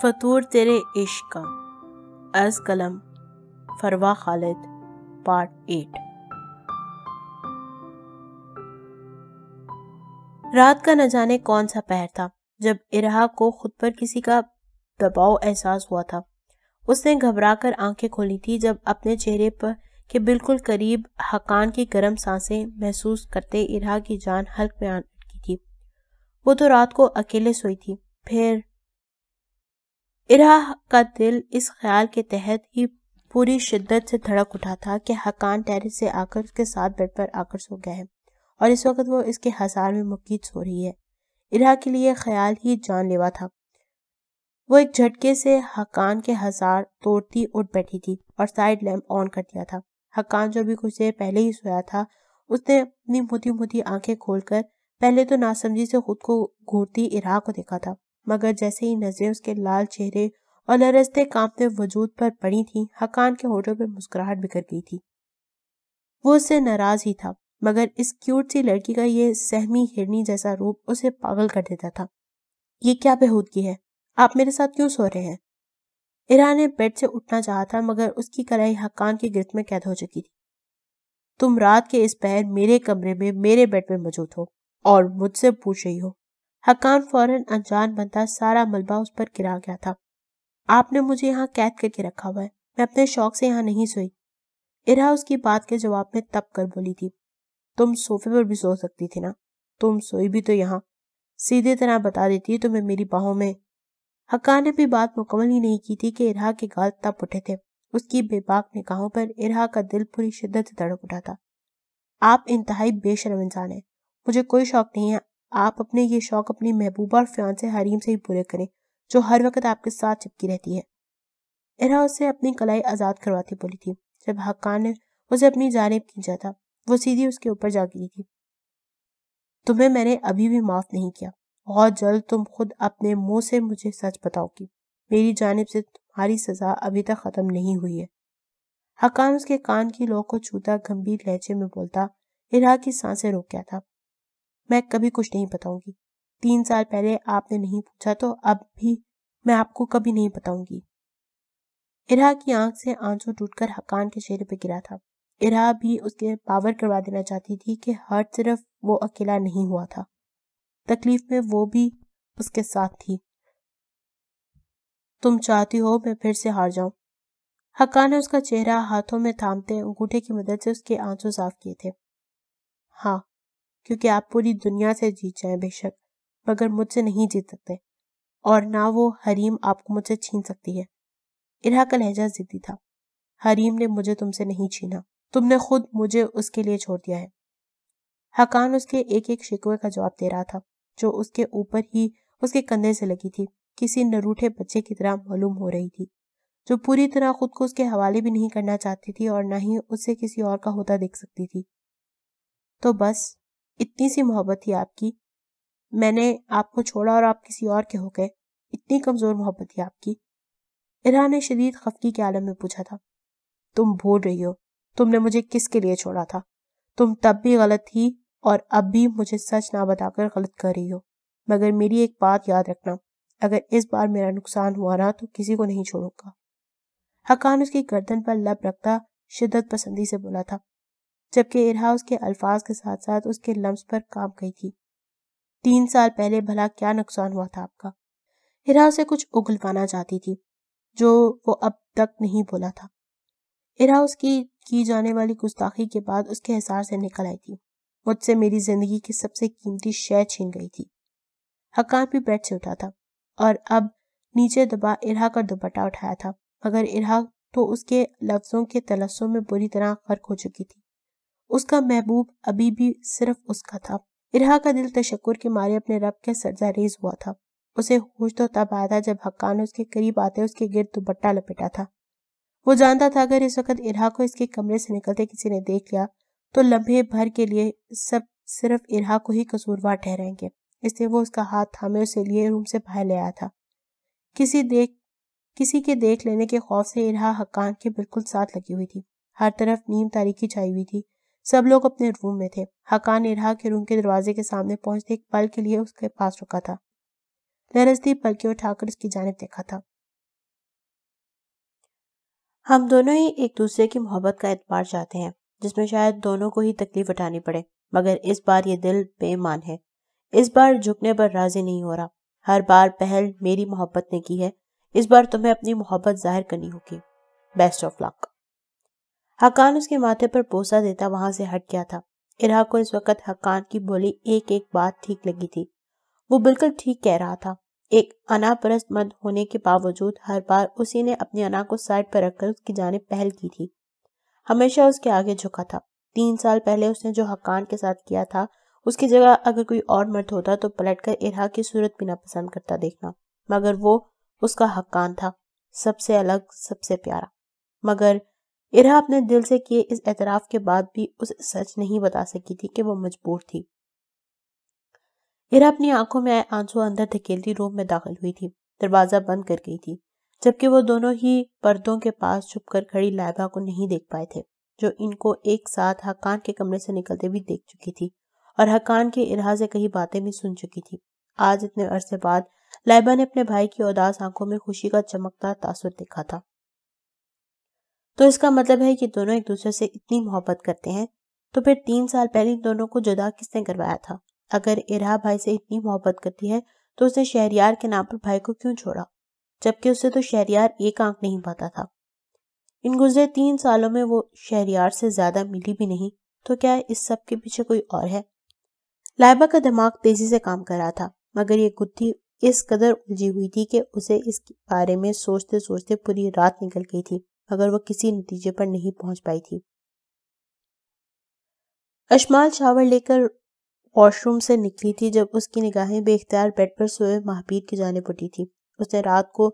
फतूर तेरे इश्क का अज कलम फरवा खालिद पार्ट एट रात का न जाने कौन सा पहर था जब इरहा को खुद पर किसी का दबाव एहसास हुआ था उसने घबराकर आंखें खोली थी जब अपने चेहरे पर के बिल्कुल करीब हकान की गर्म सांसें महसूस करते इरहा की जान हल्क में आ की थी वो तो रात को अकेले सोई थी फिर इराह का दिल इस ख्याल के तहत ही पूरी शिद्दत से धड़क उठा था कि हकान टेरिस से आकर उसके साथ बेड पर आकर सो गया है और इस वक्त वो इसके हजार में मुकीद सो रही है इरा के लिए ख्याल ही जानलेवा था वो एक झटके से हकान के हजार तोड़ती उठ बैठी थी और साइड लैम्प ऑन कर दिया था हकान जो भी कुछ देर पहले ही सोया था उसने अपनी मोती मोती आंखें खोलकर पहले तो नासमझी से खुद को घूरती इरा को देखा था मगर जैसे ही नजरें उसके लाल चेहरे और लरजते कांपते वजूद पर पड़ी थी हकान के होठों पर मुस्कुराहट बिखर गई थी वो उससे नाराज ही था मगर इस क्यूट सी लड़की का ये सहमी हिरनी जैसा रूप उसे पागल कर देता था ये क्या बेहूदगी है आप मेरे साथ क्यों सो रहे हैं इरा ने बेड से उठना चाहा था मगर उसकी कलाई हकान की गिरफ्त में कैद हो चुकी थी तुम रात के इस पैर मेरे कमरे में मेरे बेड में मौजूद हो और मुझसे पूछ रही हो हकाम फौरन अनजान बनता सारा मलबा उस पर गिरा गया था आपने मुझे यहाँ कैद करके रखा हुआ है मैं अपने शौक से यहाँ नहीं सोई इरा उसकी बात के जवाब में तप कर बोली थी तुम सोफे पर भी सो सकती थी ना तुम सोई भी तो यहाँ सीधे तरह बता देती तुम्हें मेरी बाहों में हक्का ने भी बात मुकम्मल ही नहीं की थी कि इरा के गाल तप उठे थे उसकी बेबाक निगाहों पर इरा का दिल पूरी शिद्दत से तड़प उठा था आप इंतहाई बेशरम इंसान है मुझे कोई शौक नहीं है आप अपने ये शौक अपनी महबूबा और से हरीम से ही पूरे करें जो हर वक्त आपके साथ चिपकी रहती है इरा उसे अपनी कलाई आज़ाद करवाती बोली थी जब हक्का ने उसे अपनी जानेब खींचा था वो सीधी उसके ऊपर जा गिरी थी तुम्हें मैंने अभी भी माफ़ नहीं किया बहुत जल्द तुम खुद अपने मुंह से मुझे सच बताओगी मेरी जानब से तुम्हारी सज़ा अभी तक ख़त्म नहीं हुई है हकान उसके कान की लौ को छूता गंभीर लहजे में बोलता इरा की सांसें रोक गया था मैं कभी कुछ नहीं बताऊंगी तीन साल पहले आपने नहीं पूछा तो अब भी मैं आपको कभी नहीं बताऊंगी इरा की आंख से आंसू टूटकर हकान के चेहरे पर गिरा था इरा भी उसके पावर करवा देना चाहती थी कि हर सिर्फ वो अकेला नहीं हुआ था तकलीफ में वो भी उसके साथ थी तुम चाहती हो मैं फिर से हार जाऊं हकान ने उसका चेहरा हाथों में थामते अंगूठे की मदद से उसके आंसू साफ किए थे हाँ क्योंकि आप पूरी दुनिया से जीत जाएं बेशक मगर मुझसे नहीं जीत सकते और ना वो हरीम आपको मुझसे छीन सकती है इरा का लहजा जिद्दी था हरीम ने मुझे तुमसे नहीं छीना तुमने खुद मुझे उसके लिए छोड़ दिया है हकान उसके एक एक शिकवे का जवाब दे रहा था जो उसके ऊपर ही उसके कंधे से लगी थी किसी नरूठे बच्चे की तरह मालूम हो रही थी जो पूरी तरह खुद को उसके हवाले भी नहीं करना चाहती थी और ना ही उससे किसी और का होता देख सकती थी तो बस इतनी सी मोहब्बत थी आपकी मैंने आपको छोड़ा और आप किसी और के हो गए इतनी कमज़ोर मोहब्बत थी आपकी इरा ने शदीद खफकी के आलम में पूछा था तुम भूल रही हो तुमने मुझे किसके लिए छोड़ा था तुम तब भी गलत थी और अब भी मुझे सच ना बताकर गलत कर रही हो मगर मेरी एक बात याद रखना अगर इस बार मेरा नुकसान हुआ ना तो किसी को नहीं छोड़ूंगा हकान उसकी गर्दन पर लब रखता शिदत पसंदी से बोला था जबकि इरहा उसके अल्फाज के साथ साथ उसके लम्स पर काम गई थी तीन साल पहले भला क्या नुकसान हुआ था आपका इरहा उसे कुछ उगल पाना चाहती थी जो वो अब तक नहीं बोला था इरहा उसकी की जाने वाली गुस्ताखी के बाद उसके हिसार से निकल आई थी मुझसे मेरी जिंदगी की सबसे कीमती शय छीन गई थी हकान भी बेड से उठा था और अब नीचे दबा इरहा का दुपट्टा उठाया था मगर इरहा तो उसके लफ्जों के तलसों में बुरी तरह फर्क हो चुकी थी उसका महबूब अभी भी सिर्फ उसका था इरहा का दिल तशक्कुर के मारे अपने रब के रेज हुआ था उसे होश तो तब आया जब जब ने उसके करीब आते उसके गिर दुपट्टा लपेटा था वो जानता था अगर इस वक्त इरहा को इसके कमरे से निकलते किसी ने देख लिया तो लम्हे भर के लिए सब सिर्फ इरहा को ही कसूरवार ठहराएंगे इसलिए वो उसका हाथ थामे उसे लिए रूम से बाहर ले आया था किसी देख किसी के देख लेने के खौफ से इरहा हक्कान के बिल्कुल साथ लगी हुई थी हर तरफ नीम तारीखी छाई हुई थी सब लोग अपने रूम में थे हकान इरहा के रूम के दरवाजे के सामने पहुंचते एक पल के लिए उसके पास रुका था लरजती पलकी उठाकर उसकी जानब देखा था हम दोनों ही एक दूसरे की मोहब्बत का एतबार चाहते हैं जिसमें शायद दोनों को ही तकलीफ उठानी पड़े मगर इस बार ये दिल बेमान है इस बार झुकने पर राजी नहीं हो रहा हर बार पहल मेरी मोहब्बत ने की है इस बार तुम्हें अपनी मोहब्बत जाहिर करनी होगी बेस्ट ऑफ लक हकान उसके माथे पर पोसा देता वहां से हट गया था इरहा को इस वक्त हकान की बोली एक एक बात ठीक लगी थी वो बिल्कुल ठीक कह रहा था एक अनापरस्त मर्द होने के बावजूद हर बार उसी ने अपनी अना को साइड पर रखकर उसकी जाने पहल की थी हमेशा उसके आगे झुका था तीन साल पहले उसने जो हकान के साथ किया था उसकी जगह अगर कोई और मर्द होता तो पलटकर इरहा की सूरत भी ना पसंद करता देखना मगर वो उसका हकान था सबसे अलग सबसे प्यारा मगर इरा अपने दिल से किए इस एतराफ़ के बाद भी उस सच नहीं बता सकी थी कि वो मजबूर थी इरा अपनी आंखों में आए आंसू अंदर धकेलती रूम में दाखिल हुई थी दरवाज़ा बंद कर गई थी जबकि वो दोनों ही पर्दों के पास छुप कर खड़ी लाइबा को नहीं देख पाए थे जो इनको एक साथ हकान के कमरे से निकलते भी देख चुकी थी और हकान के इरा से कही बातें भी सुन चुकी थी आज इतने अरसे बाद लाइबा ने अपने भाई की उदास आंखों में खुशी का चमकता तासुर देखा था तो इसका मतलब है कि दोनों एक दूसरे से इतनी मोहब्बत करते हैं तो फिर तीन साल पहले इन दोनों को जुदा किसने करवाया था अगर इरा भाई से इतनी मोहब्बत करती है तो उसने शहरियार के नाम पर भाई को क्यों छोड़ा जबकि उससे तो शहरियार एक आंख नहीं पाता था इन गुजरे तीन सालों में वो शहरियार से ज्यादा मिली भी नहीं तो क्या इस सब के पीछे कोई और है लाइबा का दिमाग तेजी से काम कर रहा था मगर ये गुत्थी इस कदर उलझी हुई थी कि उसे इस बारे में सोचते सोचते पूरी रात निकल गई थी अगर वह किसी नतीजे पर नहीं पहुंच पाई थी अशमाल शावर लेकर वॉशरूम से निकली थी जब उसकी निगाहें बेख्तियार बेड पर सोए महाबीर की जाने पड़ी थी उसने रात को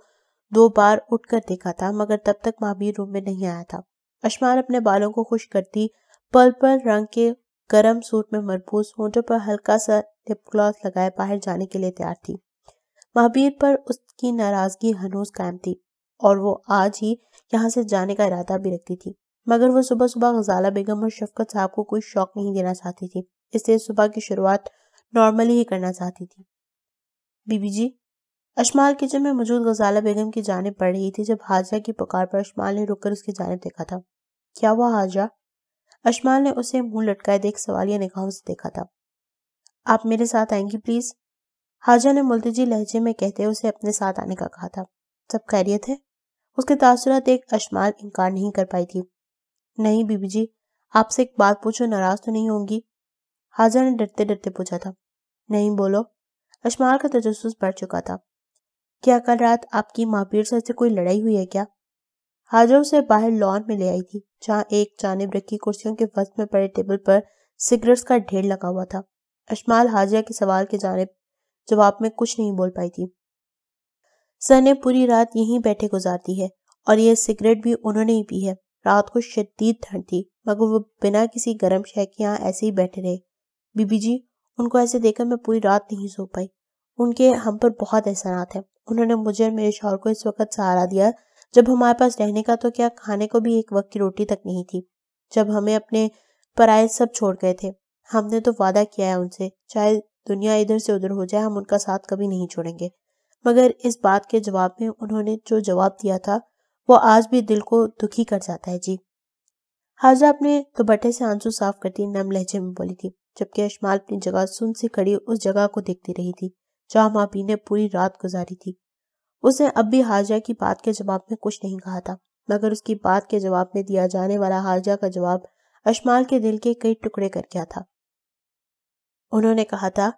दो बार उठकर देखा था मगर तब तक महाबीर रूम में नहीं आया था अशमाल अपने बालों को खुश करती पल पल रंग के गर्म सूट में मरबूज होंठों पर हल्का सा लिप क्लॉथ लगाए बाहर जाने के लिए तैयार थी महाबीर पर उसकी नाराजगी हनूज कायम थी और वो आज ही यहाँ से जाने का इरादा भी रखती थी मगर वो सुबह सुबह गजाला बेगम और शफकत साहब को कोई शौक नहीं देना चाहती थी इसलिए सुबह की शुरुआत नॉर्मली ही करना चाहती थी बीबी जी अशमाल किचन में मौजूद गजाला बेगम की जाने पड़ रही थी जब हाजरा की पुकार पर अशमाल ने रुककर उसकी जाने देखा था क्या हुआ हाजरा अशमाल ने उसे मुंह लटकाए देख सवालिया निगाहों से देखा था आप मेरे साथ आएंगी प्लीज हाजरा ने मुलतजी लहजे में कहते उसे अपने साथ आने का कहा था सब खैरियत है उसके तासरात एक अशमाल इनकार नहीं कर पाई थी नहीं बीबी जी आपसे एक बात पूछो नाराज तो नहीं होंगी हाजरा ने डरते डरते पूछा था नहीं बोलो अशमाल का तजस बढ़ चुका था क्या कल रात आपकी मापीर सर से कोई लड़ाई हुई है क्या हाजरा उसे बाहर लॉन में ले आई थी जहाँ एक जानब रखी कुर्सियों के वस्त में पड़े टेबल पर सिगरेट्स का ढेर लगा हुआ था अशमाल हाजरा के सवाल के जानब जवाब में कुछ नहीं बोल पाई थी सने पूरी रात यहीं बैठे गुजारती है और यह सिगरेट भी उन्होंने ही पी है रात को शदीद ठंड थी मगर वो बिना किसी गर्म शह के यहाँ ऐसे ही बैठे रहे बीबी जी उनको ऐसे देखकर मैं पूरी रात नहीं सो पाई उनके हम पर बहुत एहसानात है उन्होंने मुझे और मेरे शौहर को इस वक्त सहारा दिया जब हमारे पास रहने का तो क्या खाने को भी एक वक्त की रोटी तक नहीं थी जब हमें अपने पराए सब छोड़ गए थे हमने तो वादा किया है उनसे चाहे दुनिया इधर से उधर हो जाए हम उनका साथ कभी नहीं छोड़ेंगे मगर इस बात के जवाब में उन्होंने जो जवाब दिया था वो आज भी दिल को दुखी कर जाता है जी हाजा अपने दुपट्टे से आंसू साफ करती नम लहजे में बोली थी जबकि अशमाल अपनी जगह सुन से खड़ी उस जगह को देखती रही थी जहां मापी ने पूरी रात गुजारी थी उसने अब भी हाजा की बात के जवाब में कुछ नहीं कहा था मगर उसकी बात के जवाब में दिया जाने वाला हाजा का जवाब अशमाल के दिल के कई टुकड़े कर गया था उन्होंने कहा था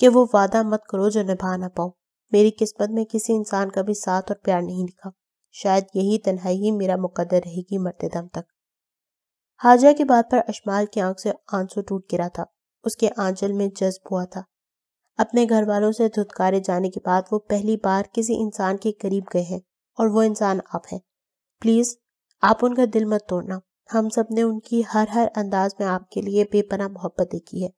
कि वो वादा मत करो जो निभा ना पाओ मेरी किस्मत में किसी इंसान का भी साथ और प्यार नहीं लिखा शायद यही तन्हाई ही मेरा मुकदर रहेगी मरते दम तक हाजिया की बात पर अशमाल की आंख से आंसू टूट गिरा था उसके आंचल में जज्ब हुआ था अपने घर वालों से धुतकारे जाने के बाद वो पहली बार किसी इंसान के करीब गए हैं और वो इंसान आप हैं प्लीज़ आप उनका दिल मत तोड़ना हम सब ने उनकी हर हर अंदाज में आपके लिए बेपना मोहब्बत देखी है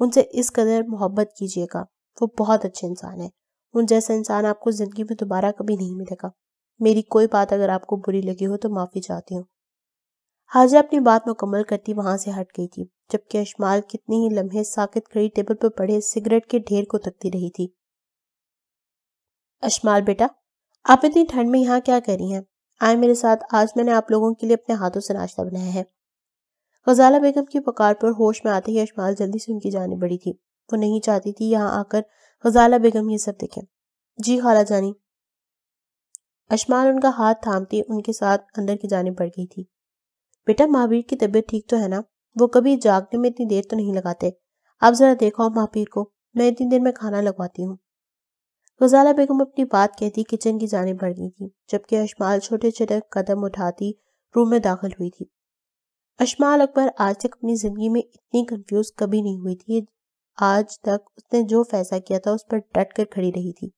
उनसे इस कदर मोहब्बत कीजिएगा वो बहुत अच्छे इंसान है उन जैसा इंसान आपको ज़िंदगी में दोबारा कभी नहीं मिलेगा मेरी कोई बात अगर आपको बुरी लगी हो तो माफ़ी चाहती हूँ हाजिरा अपनी बात मुकम्मल करती वहां से हट गई थी जबकि अशमाल कितने ही लम्हे साकित खड़ी टेबल पर पड़े सिगरेट के ढेर को तकती रही थी अशमाल बेटा आप इतनी ठंड में यहाँ क्या कर रही हैं आए मेरे साथ आज मैंने आप लोगों के लिए अपने हाथों से नाश्ता बनाया है गजाला बेगम की पकार पर होश में आते ही अशमाल जल्दी से उनकी जाने बड़ी थी वो नहीं चाहती थी यहाँ आकर गजाला बेगम ये सब देखें जी खाला जानी अशमान उनका हाथ थामती उनके साथ अंदर की जाने बढ़ गई थी बेटा महावीर की तबीयत ठीक तो है ना वो कभी जागने में इतनी देर तो नहीं लगाते आप जरा देखो महावीर को मैं इतनी देर में खाना लगवाती हूँ गजाला बेगम अपनी बात कहती किचन की जाने पड़ गई थी जबकि अशमाल छोटे छोटे कदम उठाती रूम में दाखिल हुई थी अशमाल अकबर आज तक अपनी जिंदगी में इतनी कंफ्यूज कभी नहीं हुई थी आज तक उसने जो फैसला किया था उस पर डट कर खड़ी रही थी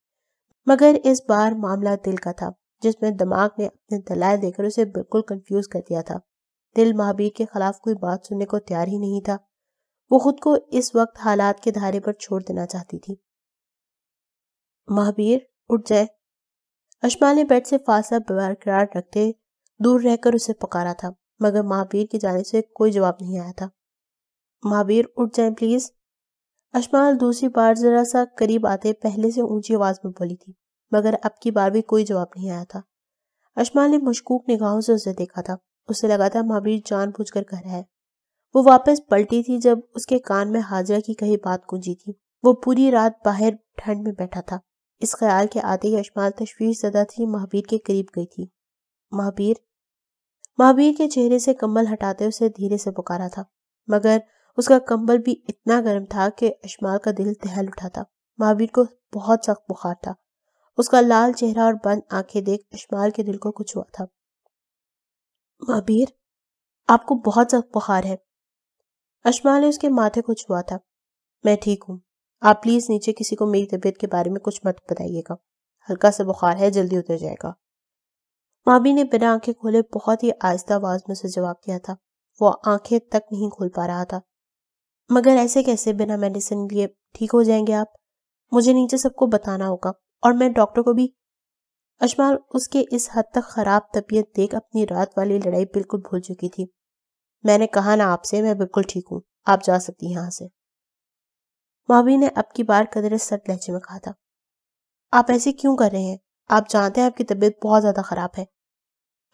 मगर इस बार मामला दिल का था जिसमें दिमाग ने अपने दलाल देकर उसे बिल्कुल कंफ्यूज कर दिया था दिल महाबीर के खिलाफ कोई बात सुनने को तैयार ही नहीं था वो खुद को इस वक्त हालात के धारे पर छोड़ देना चाहती थी महाबीर उठ जाए अशमाल ने बेड से फासला बरकरार रखते दूर रहकर उसे पकारा था मगर महाबीर की जाने से कोई जवाब नहीं आया था महाबीर उठ जाए प्लीज अशमाल दूसरी बार जरा सा करीब आते पहले से ऊंची आवाज में बोली थी मगर अब की बार भी कोई जवाब नहीं आया था अशमाल ने मशकूक निगाहों से उसे देखा था उसे लगा था महावीर जान जानबूझकर कर रहा है वो वापस पलटी थी जब उसके कान में हाजरा की कही बात गूंजी थी वो पूरी रात बाहर ठंड में बैठा था इस ख्याल के आते ही अशमाल तशवीर सदा थी महावीर के करीब गई थी महावीर महावीर के चेहरे से कम्बल हटाते उसे धीरे से पुकारा था मगर उसका कंबल भी इतना गर्म था कि अशमाल का दिल दहल उठा था महावीर को बहुत सख्त बुखार था उसका लाल चेहरा और बंद आंखें देख अशमाल के दिल को कुछ हुआ था महावीर आपको बहुत सख्त बुखार है अशमाल ने उसके माथे को छुआ था मैं ठीक हूँ आप प्लीज नीचे किसी को मेरी तबीयत के बारे में कुछ मत बताइएगा हल्का सा बुखार है जल्दी उतर जाएगा मामी ने बिना आंखें खोले बहुत ही आहिस्ता आवाज में उसे जवाब दिया था वो आंखें तक नहीं खोल पा रहा था मगर ऐसे कैसे बिना मेडिसिन लिए ठीक हो जाएंगे आप मुझे नीचे सबको बताना होगा और मैं डॉक्टर को भी अजमाल उसके इस हद तक ख़राब तबीयत देख अपनी रात वाली लड़ाई बिल्कुल भूल चुकी थी मैंने कहा ना आपसे मैं बिल्कुल ठीक हूँ आप जा सकती यहां यहाँ से मावी ने अब की बार कदर सट लहजे में कहा था आप ऐसे क्यों कर रहे हैं आप जानते हैं आपकी तबीयत बहुत ज़्यादा ख़राब है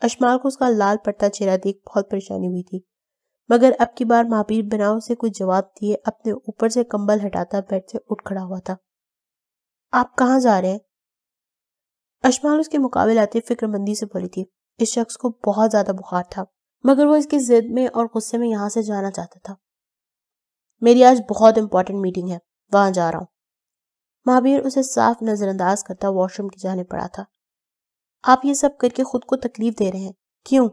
अशमाल को उसका लाल पट्टा चेहरा देख बहुत परेशानी हुई थी मगर अब की बार महावीर बिना उसे कुछ जवाब दिए अपने ऊपर से कंबल हटाता बेड से उठ खड़ा हुआ था आप कहाँ जा रहे हैं अशमाल उसके मुकाबले आते फिक्रमंदी से बोली थी इस शख्स को बहुत ज्यादा बुखार था मगर वो इसकी जिद में और गुस्से में यहां से जाना चाहता था मेरी आज बहुत इंपॉर्टेंट मीटिंग है वहां जा रहा हूँ महाबीर उसे साफ नजरअंदाज करता वॉशरूम की जाने पड़ा था आप ये सब करके खुद को तकलीफ दे रहे हैं क्यों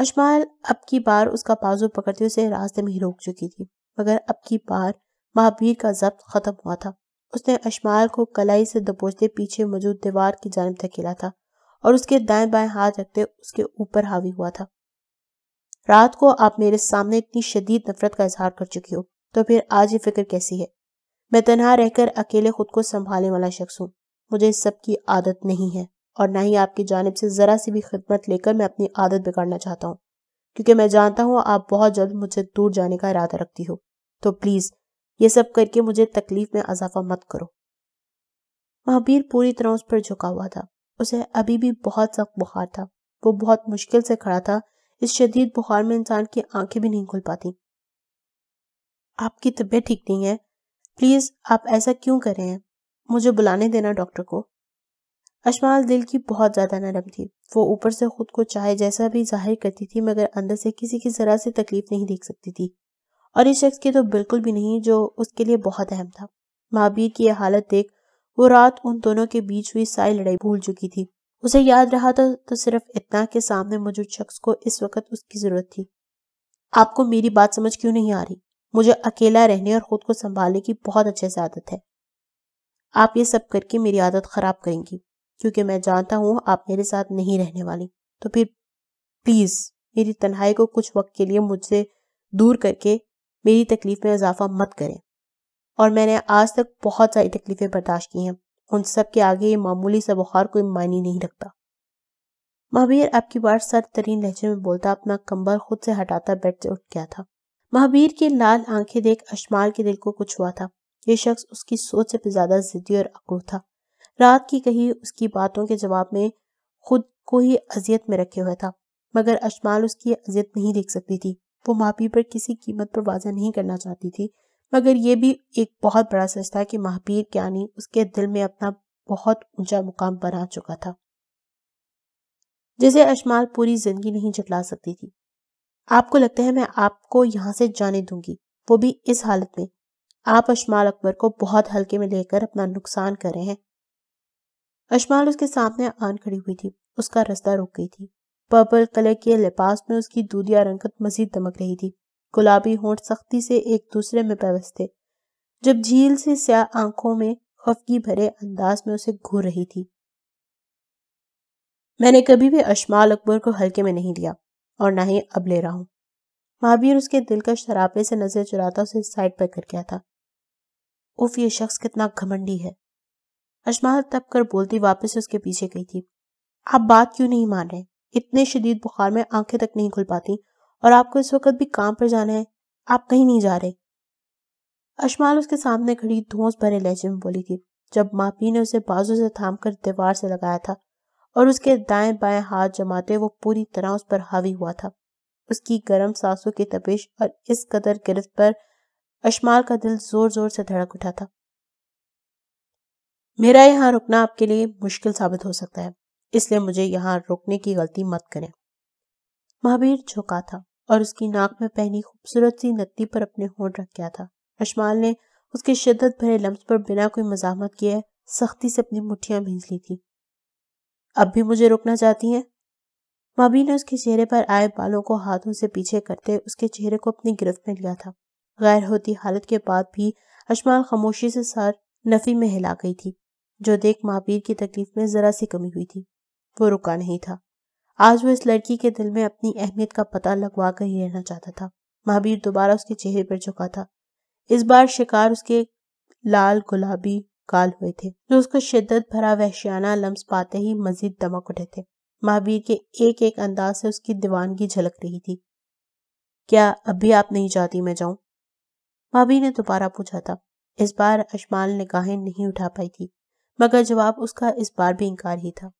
अजमाल अब की बार उसका बाजू पकड़ते उसे रास्ते में ही रोक चुकी थी मगर अब की बार महावीर का जब्त खत्म हुआ था उसने अशमाल को कलाई से दबोचते पीछे मौजूद दीवार की जानब धकेला था और उसके दाएं बाएं हाथ रखते उसके ऊपर हावी हुआ था रात को आप मेरे सामने इतनी शदीद नफरत का इजहार कर चुकी हो तो फिर आज ये फिक्र कैसी है मैं तनहा रहकर अकेले खुद को संभालने वाला शख्स हूँ मुझे इस सब की आदत नहीं है और ना ही आपकी जानब से ज़रा सी भी खिदमत लेकर मैं अपनी आदत बिगाड़ना चाहता हूँ क्योंकि मैं जानता हूँ आप बहुत जल्द मुझसे दूर जाने का इरादा रखती हो तो प्लीज़ ये सब करके मुझे तकलीफ में अजाफा मत करो महाबीर पूरी तरह उस पर झुका हुआ था उसे अभी भी बहुत सख्त बुखार था वो बहुत मुश्किल से खड़ा था इस शदीद बुखार में इंसान की आंखें भी नहीं खुल पाती आपकी तबीयत ठीक नहीं है प्लीज़ आप ऐसा क्यों कर रहे हैं मुझे बुलाने देना डॉक्टर को अशमाल दिल की बहुत ज़्यादा नरम थी वो ऊपर से खुद को चाहे जैसा भी जाहिर करती थी मगर अंदर से किसी की ज़रा से तकलीफ नहीं देख सकती थी और इस शख्स की तो बिल्कुल भी नहीं जो उसके लिए बहुत अहम था महाबीर की यह हालत देख वो रात उन दोनों के बीच हुई सारी लड़ाई भूल चुकी थी उसे याद रहा था तो सिर्फ इतना के सामने मौजूद शख्स को इस वक्त उसकी ज़रूरत थी आपको मेरी बात समझ क्यों नहीं आ रही मुझे अकेला रहने और खुद को संभालने की बहुत अच्छे से आदत है आप ये सब करके मेरी आदत ख़राब करेंगी क्योंकि मैं जानता हूँ आप मेरे साथ नहीं रहने वाली तो फिर प्लीज़ मेरी तन्हाई को कुछ वक्त के लिए मुझसे दूर करके मेरी तकलीफ में इजाफा मत करें और मैंने आज तक बहुत सारी तकलीफ़ें बर्दाश्त की हैं उन सब के आगे ये मामूली सा बुखार कोई मायने नहीं रखता महावीर आपकी बार सर तरीन लहजे में बोलता अपना कंबल खुद से हटाता बेड से उठ गया था महावीर की लाल आंखें देख अशमाल के दिल को कुछ हुआ था ये शख्स उसकी सोच से भी ज्यादा जिद्दी और अक्रू था रात की कही उसकी बातों के जवाब में खुद को ही अजियत में रखे हुए था मगर अशमाल उसकी अजियत नहीं देख सकती थी वो मापी पर किसी कीमत पर वाजा नहीं करना चाहती थी मगर यह भी एक बहुत बड़ा सच था कि महापीर ज्ञानी उसके दिल में अपना बहुत ऊंचा मुकाम बना चुका था जिसे अशमाल पूरी जिंदगी नहीं जटला सकती थी आपको लगता है मैं आपको यहां से जाने दूंगी वो भी इस हालत में आप अशमाल अकबर को बहुत हल्के में लेकर अपना नुकसान कर रहे हैं अशमाल उसके सामने आन खड़ी हुई थी उसका रास्ता रुक गई थी पर्पल कलर के लिपास में उसकी दूधिया रंगत मजीद दमक रही थी गुलाबी होंठ सख्ती से एक दूसरे में पैवस थे जब झील से स्या आंखों में खफगी भरे अंदाज में उसे घूर रही थी मैंने कभी भी अशमाल अकबर को हल्के में नहीं लिया और ना ही अब ले रहा हूं महाबीर उसके दिलकश शराबे से नजर चुराता उसे साइड पर कर गया था उफ ये शख्स कितना घमंडी है अजमाल तप कर बोलती वापस उसके पीछे गई थी आप बात क्यों नहीं मान रहे इतने शदीद बुखार में आंखें तक नहीं खुल पाती और आपको इस वक्त भी काम पर जाना है आप कहीं नहीं जा रहे अशमाल उसके सामने खड़ी धोस भरे लहजे में बोली थी जब मापी ने उसे बाजू से थाम कर दीवार से लगाया था और उसके दाएं बाएं हाथ जमाते वो पूरी तरह उस पर हावी हुआ था उसकी गर्म सांसों की तपिश और इस कदर गिरफ्त पर अशमाल का दिल जोर जोर से धड़क उठा था मेरा यहाँ रुकना आपके लिए मुश्किल साबित हो सकता है इसलिए मुझे यहाँ रुकने की गलती मत करें महावीर झुका था और उसकी नाक में पहनी खूबसूरत सी नत्ती पर अपने होंठ रख गया था अशमाल ने उसके शिद्दत भरे लम्स पर बिना कोई मजामत किए सख्ती से अपनी मुठियां भेज ली थी अब भी मुझे रुकना चाहती हैं महावीर ने उसके चेहरे पर आए बालों को हाथों से पीछे करते उसके चेहरे को अपनी गिरफ्त में लिया था गैर होती हालत के बाद भी अशमाल खामोशी से सर नफी में हिला गई थी जो देख महावीर की तकलीफ में ज़रा सी कमी हुई थी वो रुका नहीं था आज वो इस लड़की के दिल में अपनी अहमियत का पता लगवा कर ही रहना चाहता था महावीर दोबारा उसके चेहरे पर झुका था इस बार शिकार उसके लाल गुलाबी काल हुए थे जो उसको शिद्दत भरा वहशियाना लम्स पाते ही मजीद दमक उठे थे महावीर के एक एक अंदाज से उसकी दीवानगी झलक रही थी क्या अभी आप नहीं चाहती मैं जाऊं महावीर ने दोबारा पूछा था इस बार अशमाल निगाहें नहीं उठा पाई थी मगर जवाब उसका इस बार भी इनकार ही था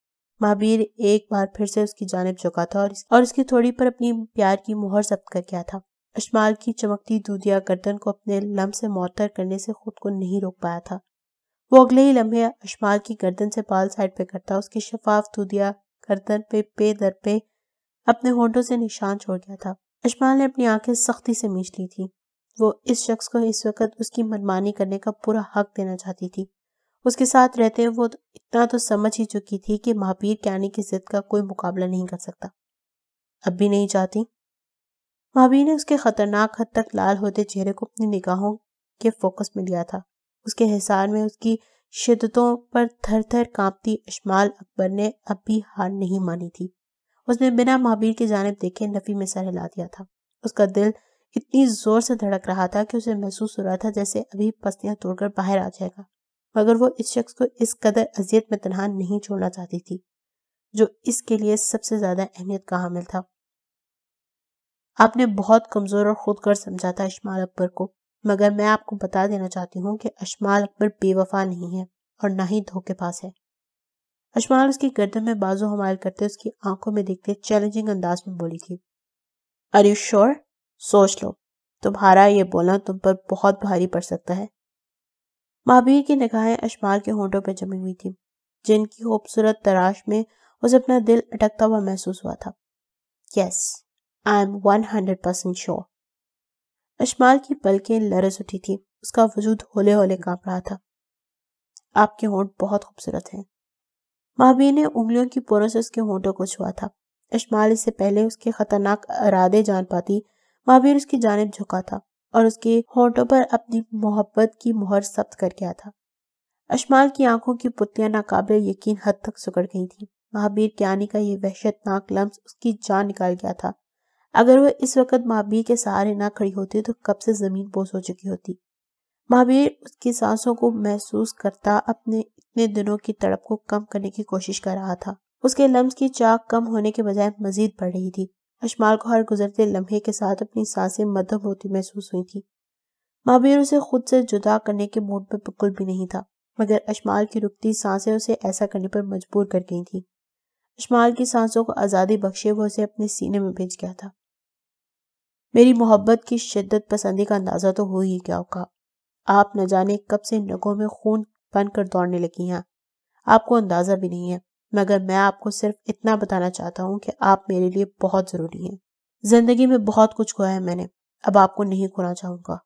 महावीर एक बार फिर से उसकी जानब चुका था और, इस, और उसकी थोड़ी पर अपनी प्यार की मुहर जब्त कर गया था अशमाल की चमकती दूधिया गर्दन को अपने लम्ब से मोतर करने से खुद को नहीं रोक पाया था वो अगले ही लम्हे अशमाल की गर्दन से बाल साइड पे करता उसकी शफाफ दूधिया गर्दन पे पे दर पे अपने होंठों से निशान छोड़ गया था अशमाल ने अपनी आंखें सख्ती से मींच ली थी वो इस शख्स को इस वक्त उसकी मनमानी करने का पूरा हक देना चाहती थी उसके साथ रहते हुए वो इतना तो समझ ही चुकी थी कि महावीर क्या की जिद का कोई मुकाबला नहीं कर सकता अब भी नहीं चाहती महावीर ने उसके खतरनाक हद तक लाल होते चेहरे को अपनी निगाहों के फोकस में लिया था उसके हिसार में उसकी शिद्दतों पर थर थर कांपती अशमाल अकबर ने अब भी हार नहीं मानी थी उसने बिना महावीर की जानब देखे नफी में सर हिला दिया था उसका दिल इतनी जोर से धड़क रहा था कि उसे महसूस हो रहा था जैसे अभी पस्तियां तोड़कर बाहर आ जाएगा मगर वो इस शख्स को इस कदर अजियत में तनहा नहीं छोड़ना चाहती थी जो इसके लिए सबसे ज्यादा अहमियत का हामिल था आपने बहुत कमजोर और खुदगर समझा था अशमाल अकबर को मगर मैं आपको बता देना चाहती हूँ कि अशमाल अकबर बेवफा नहीं है और ना ही धोखे पास है अशमाल उसकी गर्दन में बाजू हमारे करते उसकी आंखों में देखते चैलेंजिंग अंदाज में बोली थी अरे यू श्योर सोच लो तुम्हारा ये बोलना तुम पर बहुत भारी पड़ सकता है महावीर की निगाहें अशमार के होंठों पर जमी हुई थी जिनकी खूबसूरत तराश में उसे अपना दिल अटकता हुआ महसूस हुआ था yes I am one hundred percent sure अशमाल की पलकें लरस उठी थी उसका वजूद होले होले कांप रहा था आपके होंठ बहुत खूबसूरत हैं महावीर ने उंगलियों की पोरों से उसके होंठों को छुआ था अशमाल इससे पहले उसके खतरनाक इरादे जान पाती महावीर उसकी जानब झुका था और उसके होठों पर अपनी मोहब्बत की मोहर सब्त कर गया था अशमाल की आंखों की पुतियां नाकाबिल यकीन हद तक सुगड़ गई थी महाबीर के आने का यह वहशतनाक लम्स उसकी जान निकाल गया था अगर वह इस वक्त महाबीर के सहारे ना खड़ी होती तो कब से जमीन बोस हो चुकी होती महाबीर उसकी सांसों को महसूस करता अपने इतने दिनों की तड़प को कम करने की कोशिश कर रहा था उसके लम्स की चाक कम होने के बजाय मजीद बढ़ रही थी अशमाल को हर गुजरते लम्हे के साथ अपनी सांसें मदम होती महसूस हुई थी महाबीर उसे खुद से जुदा करने के मूड पर बिल्कुल भी नहीं था मगर अशमाल की रुकती सांसें उसे ऐसा करने पर मजबूर कर गई थी अशमाल की सांसों को आज़ादी बख्शे वो उसे अपने सीने में भेज गया था मेरी मोहब्बत की शिद्दत पसंदी का अंदाज़ा तो हो ही क्या होगा आप न जाने कब से नगों में खून बनकर दौड़ने लगी हैं आपको अंदाज़ा भी नहीं है मगर मैं आपको सिर्फ इतना बताना चाहता हूँ कि आप मेरे लिए बहुत ज़रूरी हैं जिंदगी में बहुत कुछ खोया है मैंने अब आपको नहीं खोना चाहूंगा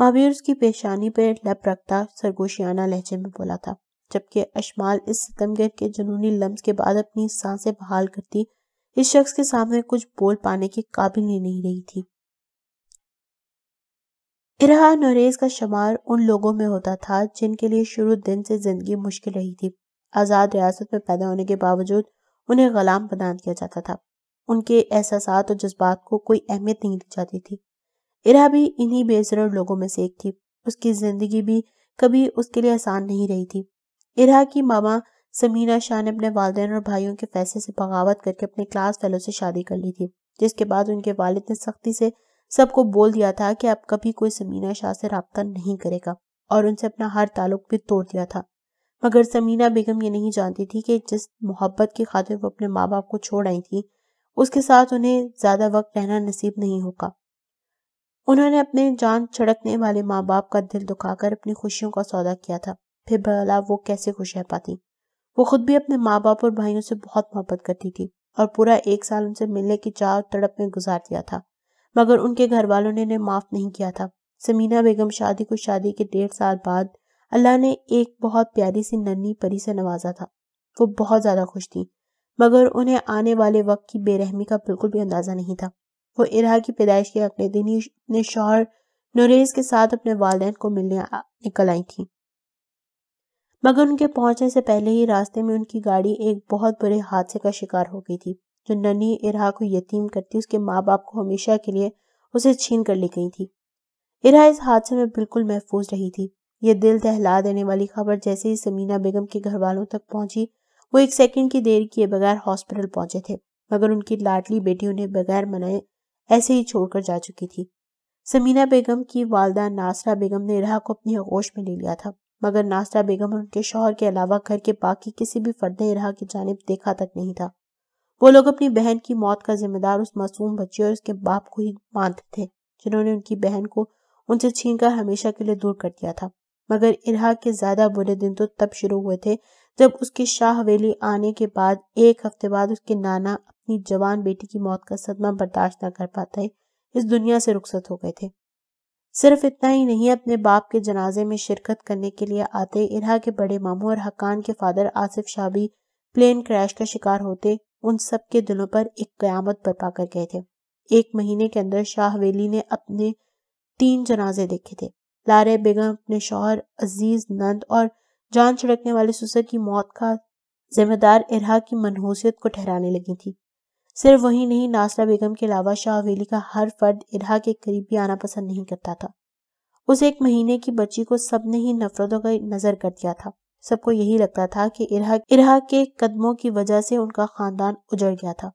महावीर उसकी पेशानी पर पे लप रखता सरगोशियाना लहजे में बोला था जबकि अशमाल इस सितमगर के जुनूनी लम्स के बाद अपनी सांसें बहाल करती इस शख्स के सामने कुछ बोल पाने के काबिल ही नहीं रही थी इरा नरेज का शुमार उन लोगों में होता था जिनके लिए शुरू दिन से जिंदगी मुश्किल रही थी आज़ाद रियासत में पैदा होने के बावजूद उन्हें गुलाम प्रदान किया जाता था उनके एहसास और जज्बात को कोई अहमियत नहीं दी जाती थी इरा भी इन्हीं बेजर लोगों में से एक थी उसकी ज़िंदगी भी कभी उसके लिए आसान नहीं रही थी इरा की मामा समीना शाह ने अपने वालदेन और भाइयों के फैसले से बगावत करके अपने क्लास फेलो से शादी कर ली थी जिसके बाद उनके वालिद ने सख्ती से सबको बोल दिया था कि अब कभी कोई समीना शाह से रबता नहीं करेगा और उनसे अपना हर ताल्लुक भी तोड़ दिया था मगर समीना बेगम ये नहीं जानती थी कि जिस मोहब्बत की खातिर वो अपने माँ बाप को छोड़ आई थी उसके साथ उन्हें ज़्यादा वक्त रहना नसीब नहीं होगा उन्होंने अपने जान छड़कने वाले माँ बाप का दिल दुखाकर अपनी खुशियों का सौदा किया था फिर भला वो कैसे खुश रह पाती वो खुद भी अपने माँ बाप और भाइयों से बहुत मोहब्बत करती थी और पूरा एक साल उनसे मिलने की चार तड़प में गुजार दिया था मगर उनके घर वालों ने उन्हें माफ नहीं किया था समीना बेगम शादी को शादी के डेढ़ साल बाद अल्लाह ने एक बहुत प्यारी सी नन्नी परी से नवाजा था वो बहुत ज़्यादा खुश थी मगर उन्हें आने वाले वक्त की बेरहमी का बिल्कुल भी अंदाज़ा नहीं था वो इरा की पैदाइश के अगले दिन ही अपने शोहर नरेज के साथ अपने वाले को मिलने निकल आई थी मगर उनके पहुंचने से पहले ही रास्ते में उनकी गाड़ी एक बहुत बुरे हादसे का शिकार हो गई थी जो नन्नी इरा को यतीम करती उसके माँ बाप को हमेशा के लिए उसे छीन कर ली गई थी इरा इस हादसे में बिल्कुल महफूज रही थी यह दिल दहला देने वाली खबर जैसे ही समीना बेगम के घर वालों तक पहुंची वो एक सेकंड की देर किए बगैर हॉस्पिटल पहुंचे थे मगर उनकी लाडली बेटी उन्हें बगैर मनाए ऐसे ही छोड़कर जा चुकी थी समीना बेगम की वालदा नासरा बेगम ने राह को अपनी आगोश में ले लिया था मगर नासरा बेगम और उनके शोहर के अलावा घर के बाकी किसी भी फर्द ने राह की जानब देखा तक नहीं था वो लोग अपनी बहन की मौत का जिम्मेदार उस मासूम बच्चे और उसके बाप को ही मानते थे जिन्होंने उनकी बहन को उनसे छीन कर हमेशा के लिए दूर कर दिया था मगर इरहा के ज़्यादा बुरे दिन तो तब शुरू हुए थे जब उसके शाह हवेली आने के बाद एक हफ्ते बाद उसके नाना अपनी जवान बेटी की मौत का सदमा बर्दाश्त न कर पाते इस दुनिया से रुखसत हो गए थे सिर्फ इतना ही नहीं अपने बाप के जनाजे में शिरकत करने के लिए आते इरहा के बड़े मामू और हकान के फादर आसिफ शाह भी प्लेन क्रैश का शिकार होते उन सब के दिलों पर एक क्यामत बरपा कर गए थे एक महीने के अंदर शाह हवेली ने अपने तीन जनाजे देखे थे लारे बेगम अपने शोहर अजीज नंद और जान छिड़कने वाले सुसर की मौत का जिम्मेदार इरहा की मनहूसियत को ठहराने लगी थी सिर्फ वही नहीं नासरा बेगम के अलावा शाह हवेली का हर फर्द इरहा के करीब भी आना पसंद नहीं करता था उस एक महीने की बच्ची को सबने ही नफरतों का नजर कर दिया था सबको यही लगता था कि इरहा इरहा के कदमों की वजह से उनका खानदान उजड़ गया था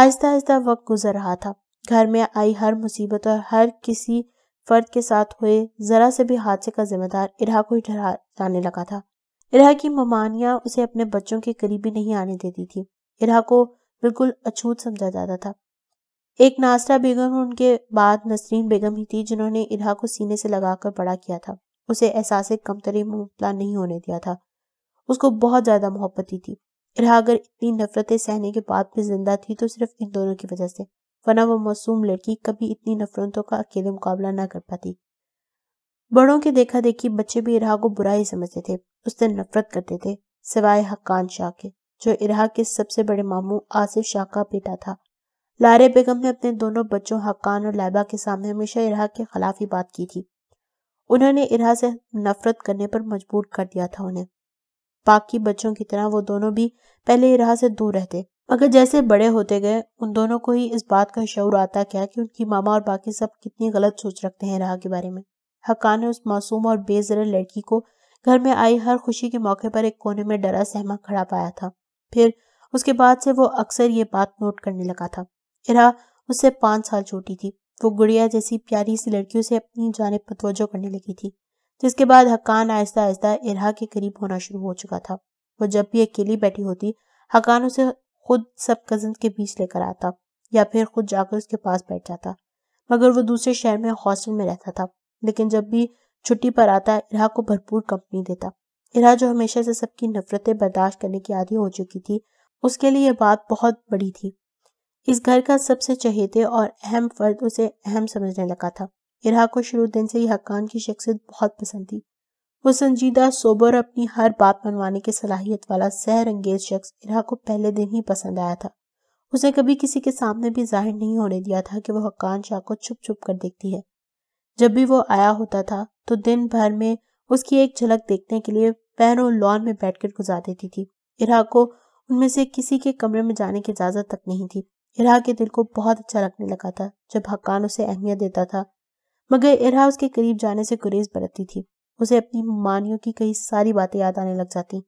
आहिस्ता आहिस्ता वक्त गुजर रहा था घर में आई हर मुसीबत और हर किसी फर्द के साथ हुए जरा से भी हादसे का जिम्मेदार इरा को ही ठहरा जाने लगा था इरा की ममानियाँ उसे अपने बच्चों के करीबी नहीं आने देती थी इरा को बिल्कुल अछूत समझा जाता था एक नास्ता बेगम उनके बाद नसरीन बेगम ही थी जिन्होंने इरा को सीने से लगाकर बड़ा किया था उसे एहसास कमतरी मुबला नहीं होने दिया था उसको बहुत ज़्यादा मोहब्बत थी इरा अगर इतनी नफरतें सहने के बाद भी जिंदा थी तो सिर्फ इन दोनों की वजह से वरना वो मासूम लड़की कभी इतनी नफरतों का अकेले मुकाबला ना कर पाती बड़ों के देखा देखी बच्चे भी इरहा को बुरा ही समझते थे उससे नफरत करते थे सिवाय हक्कान शाह के जो इरहा के सबसे बड़े मामू आसिफ शाह का बेटा था लारे बेगम ने अपने दोनों बच्चों हक्कान और लाइबा के सामने हमेशा इरहा के खिलाफ ही बात की थी उन्होंने इरहा से नफरत करने पर मजबूर कर दिया था उन्हें बाकी बच्चों की तरह वो दोनों भी पहले इरहा से दूर रहते मगर जैसे बड़े होते गए उन दोनों को ही इस बात का शौर आता क्या कि उनकी मामा और बाकी सब कितनी गलत सोच रखते हैं राह के बारे में हक्का ने उस मासूम और बेजर लड़की को घर में आई हर खुशी के मौके पर एक कोने में डरा सहमा खड़ा पाया था फिर उसके बाद से वो अक्सर ये बात नोट करने लगा था इरा उससे पाँच साल छोटी थी वो गुड़िया जैसी प्यारी सी लड़कियों से अपनी जानब मतवजो करने लगी थी जिसके बाद हकान आहिस्ता आहिस्ता इरा के करीब होना शुरू हो चुका था वो जब भी अकेली बैठी होती हकान उसे खुद सब कजन के बीच लेकर आता या फिर खुद जाकर उसके पास बैठ जाता मगर वो दूसरे शहर में हॉस्टल में रहता था लेकिन जब भी छुट्टी पर आता इरा को भरपूर कंपनी देता इरा जो हमेशा से सबकी नफरतें बर्दाश्त करने की आदि हो चुकी थी उसके लिए यह बात बहुत बड़ी थी इस घर का सबसे चहेते और अहम फर्द उसे अहम समझने लगा था इरा को शुरू दिन से ही हकान की शख्सियत बहुत पसंद थी वो संजीदा सोबर अपनी हर बात मनवाने की सलाहियत वाला सहर अंगेज शख्स इरा को पहले दिन ही पसंद आया था उसने कभी किसी के सामने भी जाहिर नहीं होने दिया था कि वह हकान शाह को छुप छुप कर देखती है जब भी वो आया होता था तो दिन भर में उसकी एक झलक देखने के लिए पैरों लॉन में बैठकर गुजार देती थी इरा को उनमें से किसी के कमरे में जाने की इजाज़त तक नहीं थी इरा के दिल को बहुत अच्छा लगने लगा था जब हकान उसे अहमियत देता था मगर इरा उसके करीब जाने से गुरेज बरतती थी उसे अपनी मानियों की कई सारी बातें याद आने लग जाती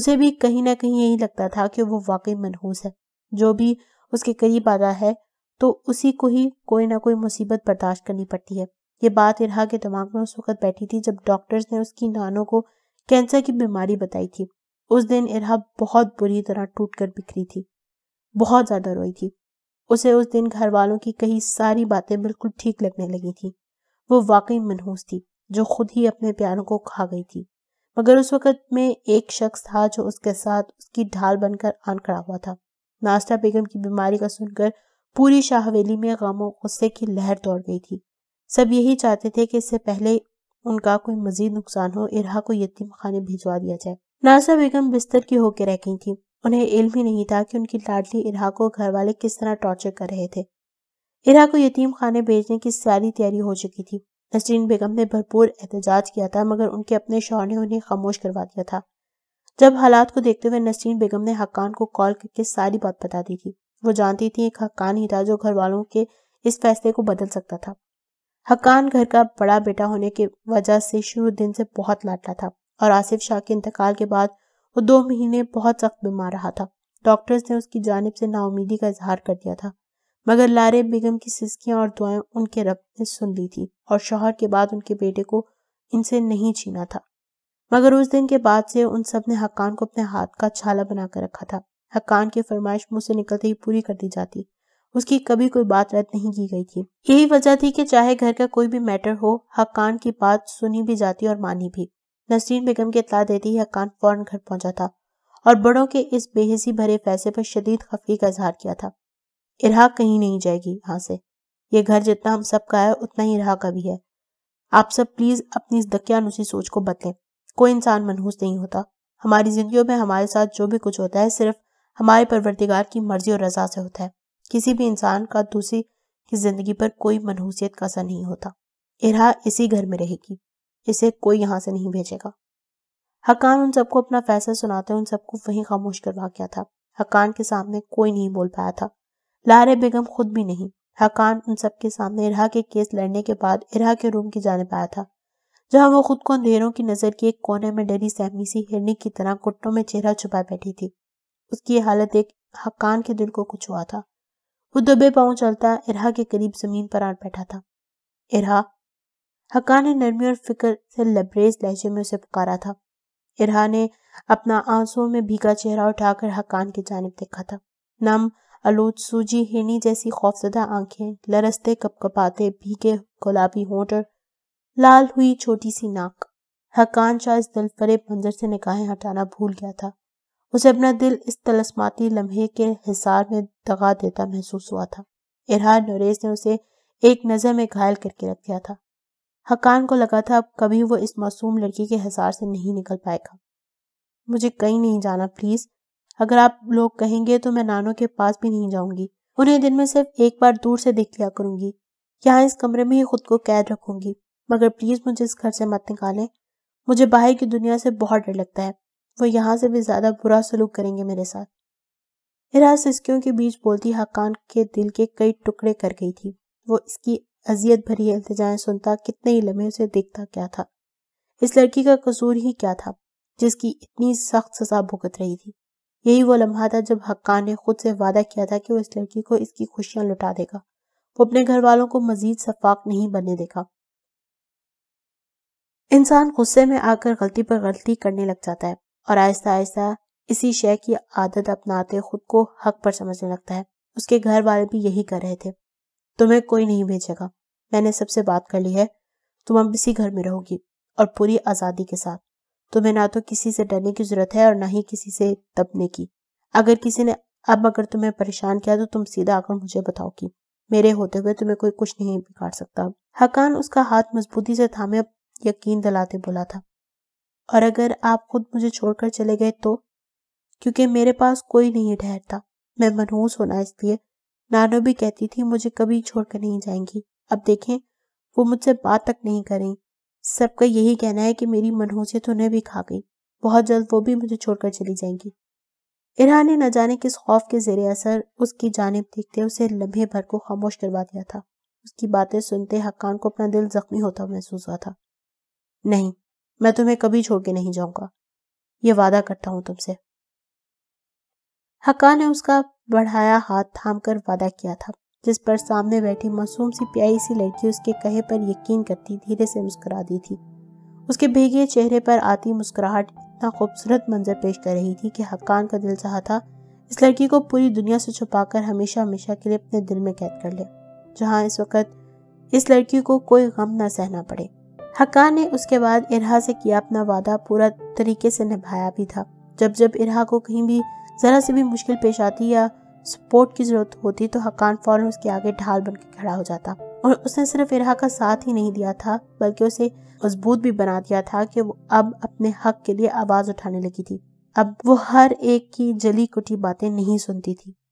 उसे भी कहीं ना कहीं यही लगता था कि वो वाकई मनहूस है जो भी उसके करीब आता है तो उसी को ही कोई ना कोई मुसीबत बर्दाश्त करनी पड़ती है ये बात इरहा के दिमाग में उस वक्त बैठी थी जब डॉक्टर्स ने उसकी नानों को कैंसर की बीमारी बताई थी उस दिन इरहा बहुत बुरी तरह टूट कर बिखरी थी बहुत ज़्यादा रोई थी उसे उस दिन घर वालों की कई सारी बातें बिल्कुल ठीक लगने लगी थी वो वाकई मनहूस थी जो खुद ही अपने प्यारों को खा गई थी मगर उस वक्त में एक शख्स था जो उसके साथ उसकी ढाल बनकर आन खड़ा हुआ था नाश्ता बेगम की बीमारी का सुनकर पूरी शाहवेली में और गुस्से की लहर दौड़ गई थी सब यही चाहते थे कि इससे पहले उनका कोई मजीद नुकसान हो इरा को यतीम खाने भिजवा दिया जाए नासा बेगम बिस्तर की होकर रह गई थी उन्हें इल्म ही नहीं था कि उनकी लाडली इरा को घर वाले किस तरह टॉर्चर कर रहे थे इरा को यतीम खाने भेजने की सारी तैयारी हो चुकी थी नसरीन बेगम ने भरपूर एहतजाज किया था मगर उनके अपने शौर ने उन्हें खामोश करवा दिया था जब हालात को देखते हुए नसरीन बेगम ने हक्कान को कॉल करके सारी बात बता दी थी वो जानती थी एक हक्कान ही था जो घर वालों के इस फैसले को बदल सकता था हक्कान घर का बड़ा बेटा होने की वजह से शुरू दिन से बहुत लाटला था और आसिफ शाह के इंतकाल के बाद वो दो महीने बहुत सख्त बीमार रहा था डॉक्टर्स ने उसकी जानब से नाउमीदी का इजहार कर दिया था मगर लारे बेगम की सिसकियां और दुआएं उनके रब ने सुन ली थी और शोहर के बाद उनके बेटे को इनसे नहीं छीना था मगर उस दिन के बाद से उन सब ने हक्कान को अपने हाथ का छाला बनाकर रखा था हक्कान की फरमाइश मुंह से निकलते ही पूरी कर दी जाती उसकी कभी कोई बात रद्द नहीं की गई थी यही वजह थी कि चाहे घर का कोई भी मैटर हो हक्कान की बात सुनी भी जाती और मानी भी नसरीन बेगम की इतला देती ही हक्कान फौरन घर पहुंचा था और बड़ों के इस बेहसी भरे फैसले पर शदीद खफी का इजहार किया था इरहा कहीं नहीं जाएगी यहाँ से ये घर जितना हम सब का है उतना ही इरहा का भी है आप सब प्लीज अपनी इस दकियानुसी सोच को बदलें कोई इंसान मनहूस नहीं होता हमारी जिंदगी में हमारे साथ जो भी कुछ होता है सिर्फ हमारे परवरदिगार की मर्जी और रजा से होता है किसी भी इंसान का दूसरी की जिंदगी पर कोई मनहूसियत का असर नहीं होता इरहा इसी घर में रहेगी इसे कोई यहाँ से नहीं भेजेगा हकान उन सबको अपना फैसला सुनाते उन सबको वहीं खामोश करवा गया था हकान के सामने कोई नहीं बोल पाया था लारे बेगम खुद भी नहीं हकान उन सबके सामने इरहा के केस लड़ने के बाद इरहा के रूम की जाने पाया था जहां वो खुद को अंधेरों की नजर के एक कोने में डरी सहमी सी हिरनी की तरह कुट्टों में चेहरा छुपा बैठी थी उसकी हालत एक हकान के दिल को कुछ हुआ था वो दबे पाँव चलता इरहा के करीब जमीन पर आ बैठा था इरहा हकान ने नरमी और फिक्र से लबरेज लहजे में उसे पुकारा था इरहा ने अपना आंसुओं में भीगा चेहरा उठाकर हकान की जानब देखा था नम आलूद सूजी हिरनी जैसी खौफजदा आंखें लरसते कपकपाते भीगे गुलाबी होंठ और लाल हुई छोटी सी नाक हकान शाह इस दिलफरेब मंजर से निकाहें हटाना भूल गया था उसे अपना दिल इस तलस्माती लम्हे के हिसार में दगा देता महसूस हुआ था इरहान नरेज ने उसे एक नज़र में घायल करके रख दिया था हकान को लगा था अब कभी वो इस मासूम लड़की के हिसार से नहीं निकल पाएगा मुझे कहीं नहीं जाना प्लीज़ अगर आप लोग कहेंगे तो मैं नानो के पास भी नहीं जाऊंगी उन्हें दिन में सिर्फ एक बार दूर से देख लिया करूंगी यहाँ इस कमरे में ही खुद को कैद रखूंगी मगर प्लीज मुझे इस घर से मत निकालें मुझे बाहर की दुनिया से बहुत डर लगता है वो यहाँ से भी ज्यादा बुरा सलूक करेंगे मेरे साथ इरा सिस्कियों के बीच बोलती हकान के दिल के कई टुकड़े कर गई थी वो इसकी अजियत भरी अल्तजाएं सुनता कितने ही लम्हे उसे देखता क्या था इस लड़की का कसूर ही क्या था जिसकी इतनी सख्त सजा भुगत रही थी यही वो लम्हा था जब हक्का ने खुद से वादा किया था कि वो इस लड़की को इसकी खुशियां लुटा देगा वो अपने घर वालों को मजीद सफाक नहीं बनने देगा इंसान गुस्से में आकर गलती पर गलती करने लग जाता है और आहिस्ता आहिस्ता इसी शय की आदत अपनाते खुद को हक पर समझने लगता है उसके घर वाले भी यही कर रहे थे तुम्हें कोई नहीं भेजेगा मैंने सबसे बात कर ली है तुम अब इसी घर में रहोगी और पूरी आज़ादी के साथ तुम्हें तो ना तो किसी से डरने की जरूरत है और ना ही किसी से दबने की अगर किसी ने अब अगर तुम्हें परेशान किया तो तुम सीधा आकर मुझे बताओ कि मेरे होते हुए तुम्हें कोई कुछ नहीं बिगाड़ सकता हकान उसका हाथ मजबूती से थामे यकीन दिलाते बोला था और अगर आप खुद मुझे छोड़कर चले गए तो क्योंकि मेरे पास कोई नहीं ठहरता मैं मनहूस होना इसलिए नानो भी कहती थी मुझे कभी छोड़कर नहीं जाएंगी अब देखें वो मुझसे बात तक नहीं करें सबका यही कहना है कि मेरी मनहूसियत तो उन्हें भी खा गई बहुत जल्द वो भी मुझे छोड़कर चली जाएंगी इरा ने न जाने किस खौफ के जेर असर उसकी जानब देखते उसे लम्हे भर को खामोश करवा दिया था उसकी बातें सुनते हक्कान को अपना दिल जख्मी होता महसूस हुआ था नहीं मैं तुम्हें कभी छोड़ के नहीं जाऊंगा ये वादा करता हूं तुमसे हक्का ने उसका बढ़ाया हाथ थाम कर वादा किया था जिस पर सामने बैठी मासूम सी प्यारी सी लड़की उसके कहे पर यकीन करती धीरे से मुस्करा दी थी उसके भीगे चेहरे पर आती मुस्कुराहट इतना खूबसूरत मंजर पेश कर रही थी कि हक्कान का दिल चाह था इस लड़की को पूरी दुनिया से छुपाकर हमेशा हमेशा के लिए अपने दिल में कैद कर ले जहां इस वक्त इस लड़की को कोई गम न सहना पड़े हक्कान ने उसके बाद इरहा से किया अपना वादा पूरा तरीके से निभाया भी था जब जब इरहा को कहीं भी ज़रा से भी मुश्किल पेश आती या सपोर्ट की जरूरत होती तो हकान फौरन उसके आगे ढाल बन के खड़ा हो जाता और उसने सिर्फ इरहा का साथ ही नहीं दिया था बल्कि उसे मजबूत भी बना दिया था कि वो अब अपने हक के लिए आवाज़ उठाने लगी थी अब वो हर एक की जली कुटी बातें नहीं सुनती थी